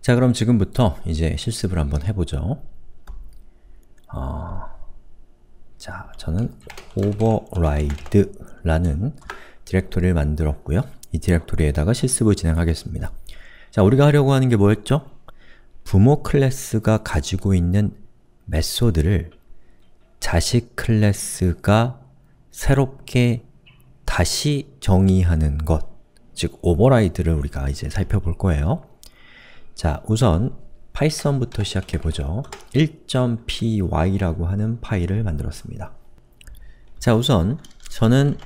자 그럼 지금부터 이제 실습을 한번 해보죠. 어, 자, 저는 override라는 디렉토리를 만들었고요. 이 디렉토리에다가 실습을 진행하겠습니다. 자, 우리가 하려고 하는 게 뭐였죠? 부모 클래스가 가지고 있는 메소드를 자식 클래스가 새롭게 다시 정의하는 것, 즉 오버라이드를 우리가 이제 살펴볼 거예요. 자, 우선 파이썬부터 시작해보죠. 1.py라고 하는 파일을 만들었습니다. 자, 우선 저는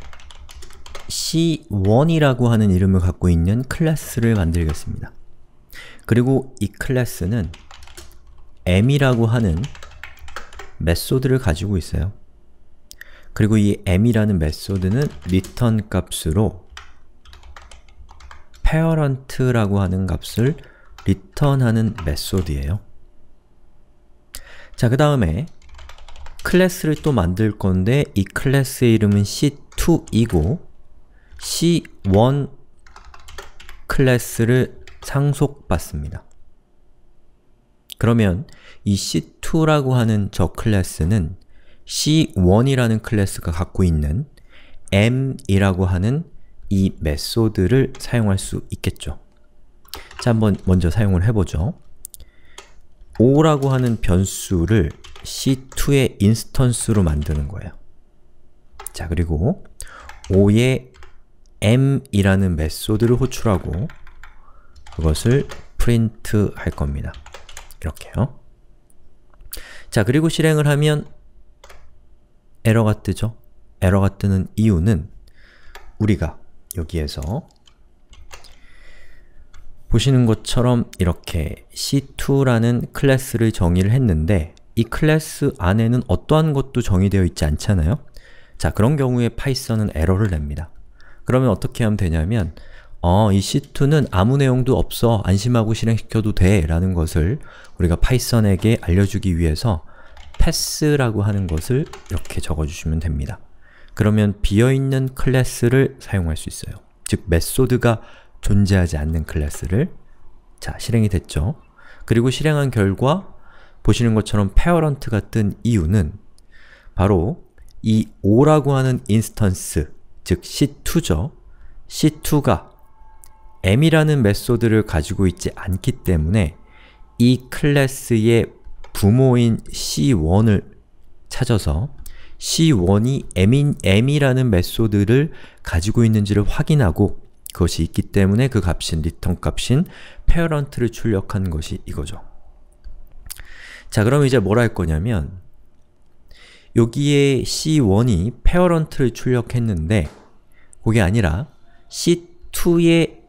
c1이라고 하는 이름을 갖고 있는 클래스를 만들겠습니다. 그리고 이 클래스는 m이라고 하는 메소드를 가지고 있어요. 그리고 이 m이라는 메소드는 return 값으로 parent라고 하는 값을 리턴하는 메소드예요. 자, 그 다음에 클래스를 또 만들 건데 이 클래스의 이름은 C2이고 C1 클래스를 상속받습니다. 그러면 이 C2라고 하는 저 클래스는 C1이라는 클래스가 갖고 있는 M이라고 하는 이 메소드를 사용할 수 있겠죠. 자, 한번 먼저 사용을 해보죠. 5라고 하는 변수를 C2의 인스턴스로 만드는 거예요. 자, 그리고 5의 m이라는 메소드를 호출하고 그것을 프린트 할 겁니다. 이렇게요. 자, 그리고 실행을 하면 에러가 뜨죠? 에러가 뜨는 이유는 우리가 여기에서 보시는 것처럼 이렇게 c2라는 클래스를 정의를 했는데 이 클래스 안에는 어떠한 것도 정의되어 있지 않잖아요? 자, 그런 경우에 파이썬은 에러를 냅니다. 그러면 어떻게 하면 되냐면 어, 이 C2는 아무 내용도 없어, 안심하고 실행시켜도 돼 라는 것을 우리가 파이썬에게 알려주기 위해서 pass라고 하는 것을 이렇게 적어주시면 됩니다. 그러면 비어있는 클래스를 사용할 수 있어요. 즉, 메소드가 존재하지 않는 클래스를 자, 실행이 됐죠. 그리고 실행한 결과 보시는 것처럼 parent가 뜬 이유는 바로 이 o라고 하는 인스턴스, 즉 c2죠. c2가 m이라는 메소드를 가지고 있지 않기 때문에 이 클래스의 부모인 c1을 찾아서 c1이 m인 m이라는 메소드를 가지고 있는지를 확인하고 그것이 있기 때문에 그 값인 리턴 값인 parent를 출력한 것이 이거죠. 자, 그럼 이제 뭘할 거냐면 여기에 c1이 parent를 출력했는데 그게 아니라 c2의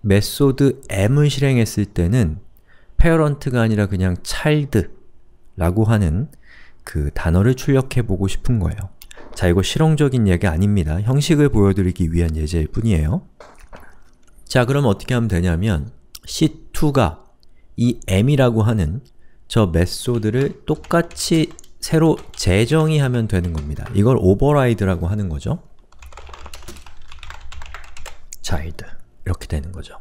메소드 m을 실행했을 때는 parent가 아니라 그냥 child라고 하는 그 단어를 출력해 보고 싶은 거예요. 자, 이거 실용적인 예가 아닙니다. 형식을 보여드리기 위한 예제일 뿐이에요. 자, 그럼 어떻게 하면 되냐면 C2가 이 m이라고 하는 저 메소드를 똑같이 새로 재정의 하면 되는 겁니다. 이걸 오버라이드라고 하는 거죠. c h i 이렇게 되는 거죠.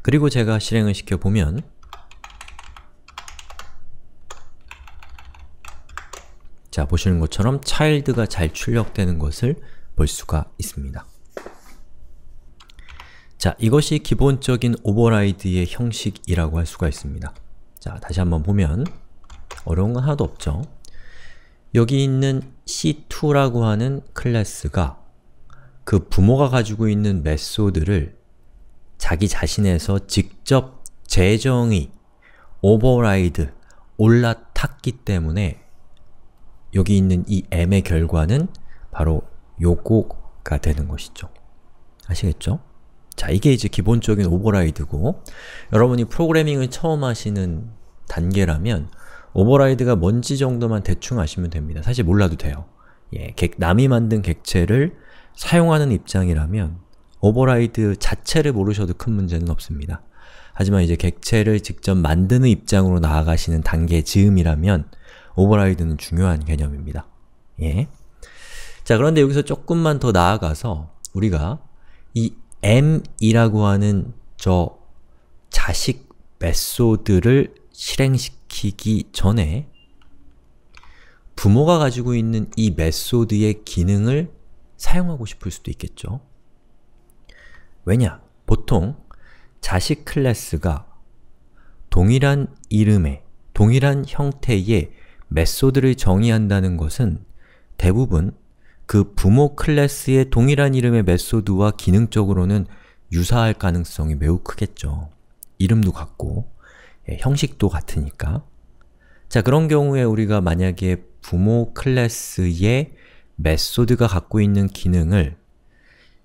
그리고 제가 실행을 시켜보면 자, 보시는 것처럼 child가 잘 출력되는 것을 볼 수가 있습니다. 자, 이것이 기본적인 오버라이드의 형식이라고 할 수가 있습니다. 자, 다시 한번 보면 어려운 건 하나도 없죠. 여기 있는 c2라고 하는 클래스가 그 부모가 가지고 있는 메소드를 자기 자신에서 직접 재정의, 오버라이드, 올라탔기 때문에 여기 있는 이 m의 결과는 바로 요거가 되는 것이죠. 아시겠죠? 자, 이게 이제 기본적인 오버라이드고 여러분이 프로그래밍을 처음 하시는 단계라면 오버라이드가 뭔지 정도만 대충 아시면 됩니다. 사실 몰라도 돼요. 예, 객, 남이 만든 객체를 사용하는 입장이라면 오버라이드 자체를 모르셔도 큰 문제는 없습니다. 하지만 이제 객체를 직접 만드는 입장으로 나아가시는 단계 즈음이라면 오버라이드는 중요한 개념입니다. 예. 자, 그런데 여기서 조금만 더 나아가서 우리가 이 m이라고 하는 저 자식 메소드를 실행시키기 전에 부모가 가지고 있는 이 메소드의 기능을 사용하고 싶을 수도 있겠죠. 왜냐? 보통 자식 클래스가 동일한 이름의, 동일한 형태의 메소드를 정의한다는 것은 대부분 그 부모 클래스의 동일한 이름의 메소드와 기능적으로는 유사할 가능성이 매우 크겠죠. 이름도 같고 예, 형식도 같으니까 자 그런 경우에 우리가 만약에 부모 클래스의 메소드가 갖고 있는 기능을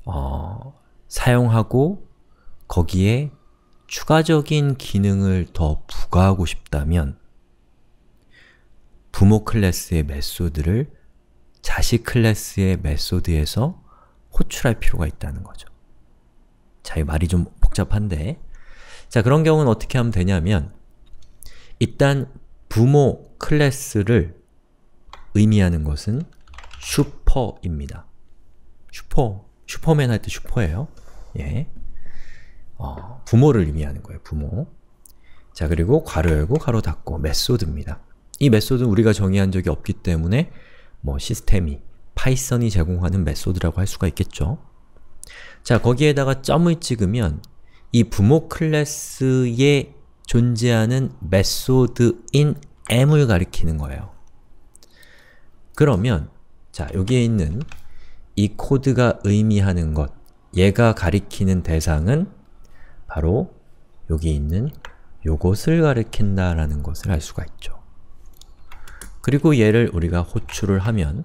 어, 사용하고 거기에 추가적인 기능을 더 부과하고 싶다면 부모 클래스의 메소드를 자식 클래스의 메소드에서 호출할 필요가 있다는 거죠. 자, 이 말이 좀 복잡한데 자, 그런 경우는 어떻게 하면 되냐면 일단 부모 클래스를 의미하는 것은 슈퍼입니다. 슈퍼, 슈퍼맨 할 때 슈퍼예요. 예. 어, 부모를 의미하는 거예요, 부모. 자, 그리고 괄호 열고 괄호 닫고 메소드입니다. 이 메소드는 우리가 정의한 적이 없기 때문에 뭐 시스템이 파이썬이 제공하는 메소드라고 할 수가 있겠죠. 자, 거기에다가 점을 찍으면 이 부모 클래스에 존재하는 메소드인 m을 가리키는 거예요. 그러면 자, 여기에 있는 이 코드가 의미하는 것, 얘가 가리키는 대상은 바로 여기 있는 요것을 가리킨다라는 것을 알 수가 있죠. 그리고 얘를 우리가 호출을 하면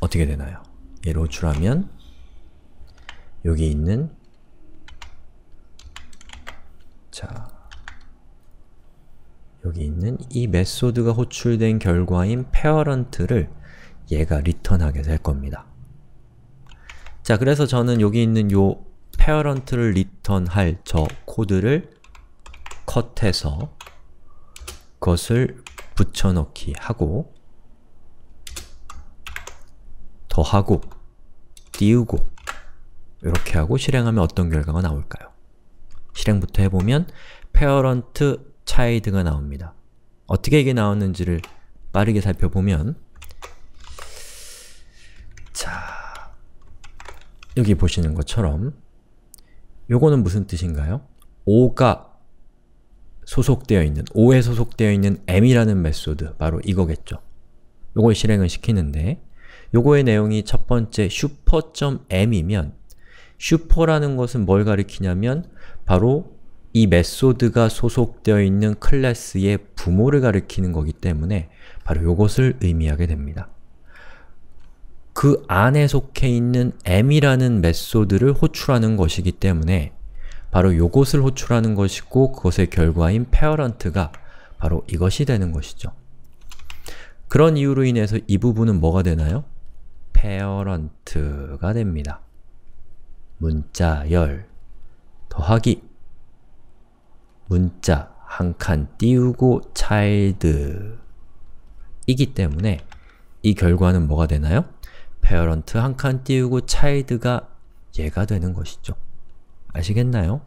어떻게 되나요? 얘를 호출하면 여기 있는 자 여기 있는 이 메소드가 호출된 결과인 parent를 얘가 리턴하게 될 겁니다. 자 그래서 저는 여기 있는 요 parent를 리턴할 저 코드를 컷해서 그 것을 붙여넣기 하고 더하고 띄우고 이렇게 하고 실행하면 어떤 결과가 나올까요? 실행부터 해보면 parent child가 나옵니다. 어떻게 이게 나왔는지를 빠르게 살펴보면 자 여기 보시는 것처럼 요거는 무슨 뜻인가요? 오가 소속되어 있는, O에 소속되어 있는 M이라는 메소드, 바로 이거겠죠. 요걸 실행을 시키는데 요거의 내용이 첫 번째 슈퍼.m이면 슈퍼라는 것은 뭘 가리키냐면 바로 이 메소드가 소속되어 있는 클래스의 부모를 가리키는 거기 때문에 바로 요것을 의미하게 됩니다. 그 안에 속해 있는 m이라는 메소드를 호출하는 것이기 때문에 바로 요것을 호출하는 것이고 그것의 결과인 parent가 바로 이것이 되는 것이죠. 그런 이유로 인해서 이 부분은 뭐가 되나요? parent가 됩니다. 문자열 더하기 문자 한 칸 띄우고 child 이기 때문에 이 결과는 뭐가 되나요? parent 한 칸 띄우고 child가 얘가 되는 것이죠. 아시겠나요?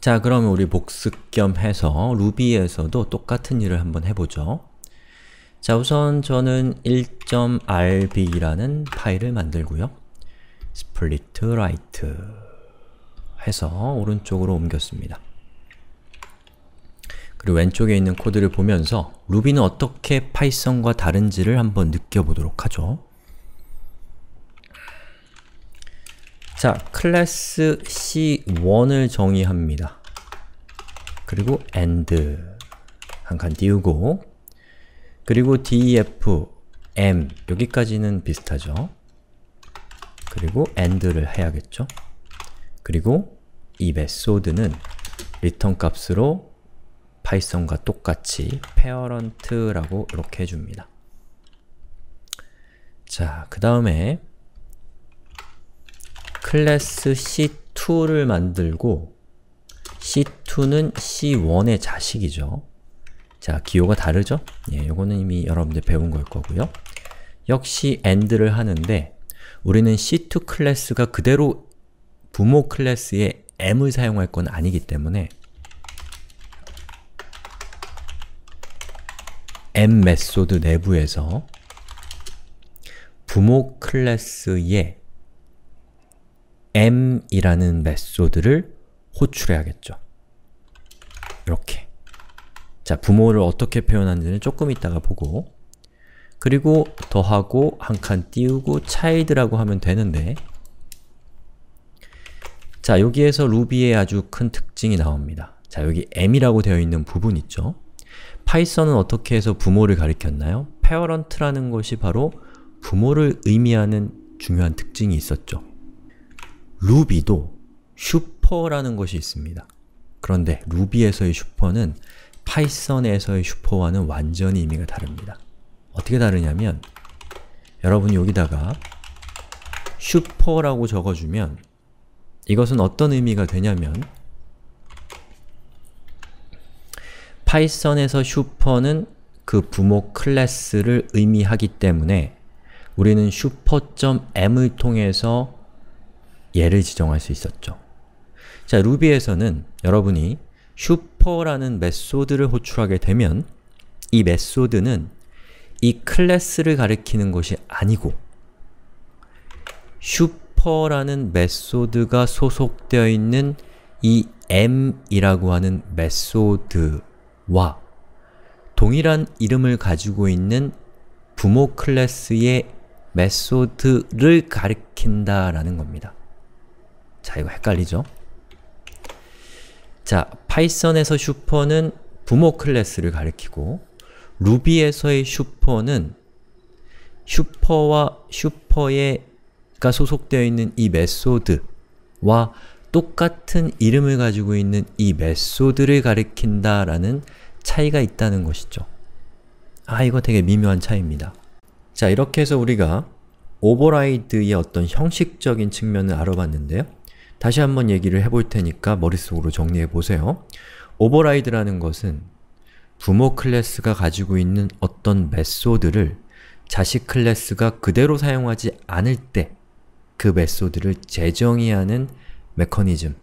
자 그러면 우리 복습 겸 해서 루비에서도 똑같은 일을 한번 해보죠. 자 우선 저는 1.rb라는 파일을 만들고요. split right 해서 오른쪽으로 옮겼습니다. 그리고 왼쪽에 있는 코드를 보면서 루비는 어떻게 파이썬과 다른지를 한번 느껴보도록 하죠. 자, 클래스 C1을 정의합니다. 그리고 AND 한 칸 띄우고 그리고 DEF, M 여기까지는 비슷하죠. 그리고 AND를 해야겠죠. 그리고 이 메소드는 return 값으로 파이썬과 똑같이 parent라고 이렇게 해줍니다. 자, 그 다음에 클래스 C2를 만들고 C2는 C1의 자식이죠. 자, 기호가 다르죠? 예, 요거는 이미 여러분들 배운 걸 거고요. 역시 AND를 하는데 우리는 C2 클래스가 그대로 부모 클래스의 M을 사용할 건 아니기 때문에 M 메소드 내부에서 부모 클래스의 m이라는 메소드를 호출해야겠죠. 이렇게. 자, 부모를 어떻게 표현하는지는 조금 이따가 보고 그리고 더하고 한 칸 띄우고 child라고 하면 되는데 자, 여기에서 루비의 아주 큰 특징이 나옵니다. 자, 여기 m이라고 되어 있는 부분 있죠? 파이썬은 어떻게 해서 부모를 가리켰나요? parent라는 것이 바로 부모를 의미하는 중요한 특징이 있었죠. 루비도 슈퍼라는 것이 있습니다. 그런데 루비에서의 슈퍼는 파이썬에서의 슈퍼와는 완전히 의미가 다릅니다. 어떻게 다르냐면 여러분 이 여기다가 슈퍼라고 적어주면 이것은 어떤 의미가 되냐면 파이썬에서 슈퍼는 그 부모 클래스를 의미하기 때문에 우리는 슈퍼.m을 통해서 얘를 지정할 수 있었죠. 자, 루비에서는 여러분이 슈퍼라는 메소드를 호출하게 되면 이 메소드는 이 클래스를 가리키는 것이 아니고 슈퍼라는 메소드가 소속되어 있는 이 m이라고 하는 메소드와 동일한 이름을 가지고 있는 부모 클래스의 메소드를 가리킨다라는 겁니다. 자 이거 헷갈리죠? 자 파이썬에서 슈퍼는 부모 클래스를 가리키고 루비에서의 슈퍼는 슈퍼와 슈퍼에가 소속되어 있는 이 메소드와 똑같은 이름을 가지고 있는 이 메소드를 가리킨다 라는 차이가 있다는 것이죠. 아 이거 되게 미묘한 차이입니다. 자 이렇게 해서 우리가 오버라이드의 어떤 형식적인 측면을 알아봤는데요. 다시 한번 얘기를 해볼 테니까 머릿속으로 정리해보세요. 오버라이드라는 것은 부모 클래스가 가지고 있는 어떤 메소드를 자식 클래스가 그대로 사용하지 않을 때 그 메소드를 재정의하는 메커니즘,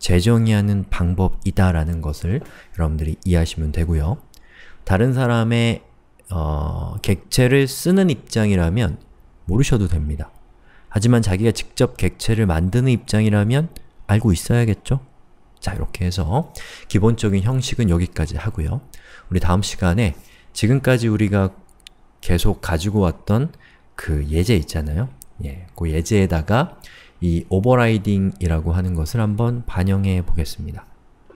재정의하는 방법이다라는 것을 여러분들이 이해하시면 되고요. 다른 사람의 어, 객체를 쓰는 입장이라면 모르셔도 됩니다. 하지만 자기가 직접 객체를 만드는 입장이라면 알고 있어야겠죠? 자, 이렇게 해서 기본적인 형식은 여기까지 하고요. 우리 다음 시간에 지금까지 우리가 계속 가지고 왔던 그 예제 있잖아요. 예, 그 예제에다가 이 오버라이딩이라고 하는 것을 한번 반영해 보겠습니다.